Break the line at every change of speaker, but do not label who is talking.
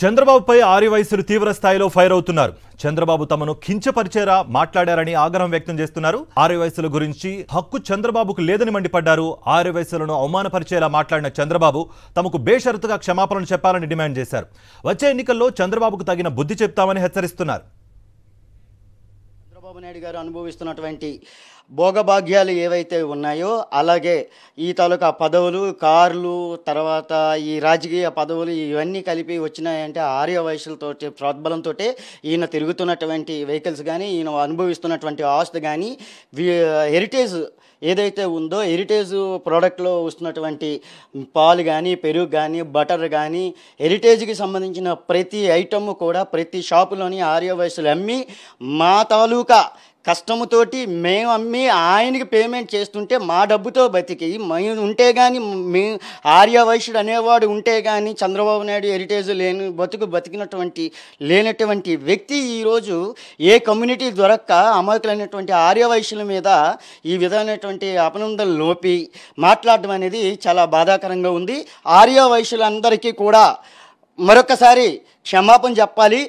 చంద్రబాబుపై ఆర్యవైశ్యులు తీవ్ర స్థాయిలో ఫైర్ అవుతున్నారు చంద్రబాబు తమను కించపరిచేరా మాట్లాడారని ఆగ్రహం వ్యక్తం చేస్తున్నారు ఆర్యవైశ్యుల గురించి హక్కు చంద్రబాబుకు లేదని మండిపడ్డారు ఆర్యవైశ్యులను అవమానపరిచేలా మాట్లాడిన చంద్రబాబు తమకు బేషరతుగా క్షమాపణలు చెప్పాలని డిమాండ్ చేశారు వచ్చే ఎన్నికల్లో చంద్రబాబుకు తగిన బుద్ధి చెప్తామని హెచ్చరిస్తున్నారు
చంద్రబాబు నాయుడు గారు అనుభవిస్తున్నటువంటి భోగభాగ్యాలు ఏవైతే ఉన్నాయో అలాగే ఈ తాలూకా పదవులు కార్లు తర్వాత ఈ రాజకీయ పదవులు ఇవన్నీ కలిపి వచ్చినాయంటే ఆర్య వయసులతోటి ప్రోద్బలంతో ఈయన తిరుగుతున్నటువంటి వెహికల్స్ కానీ ఈయన అనుభవిస్తున్నటువంటి ఆస్తి కానీ హెరిటేజ్ ఏదైతే ఉందో హెరిటేజ్ ప్రోడక్ట్లో వస్తున్నటువంటి పాలు కానీ పెరుగు కానీ బటర్ కానీ హెరిటేజ్కి సంబంధించిన ప్రతి ఐటమ్ కూడా ప్రతి షాపులోని ఆర్య వయసులు అమ్మి మా తాలూకా కష్టముతోటి మేము అమ్మి ఆయనకి పేమెంట్ చేస్తుంటే మా డబ్బుతో బతికి మేము ఉంటే కానీ ఆర్య ఆర్యవైశ్యుడు అనేవాడు ఉంటే కానీ చంద్రబాబు నాయుడు హెరిటేజ్ లేని బతుకు బతికినటువంటి లేనటువంటి వ్యక్తి ఈరోజు ఏ కమ్యూనిటీ దొరక్క అమాయకులైనటువంటి ఆర్యవైశ్యుల మీద ఈ విధమైనటువంటి అపనందం లోపి మాట్లాడడం అనేది చాలా బాధాకరంగా ఉంది ఆర్యవైశ్యులందరికీ కూడా మరొకసారి క్షమాపణ చెప్పాలి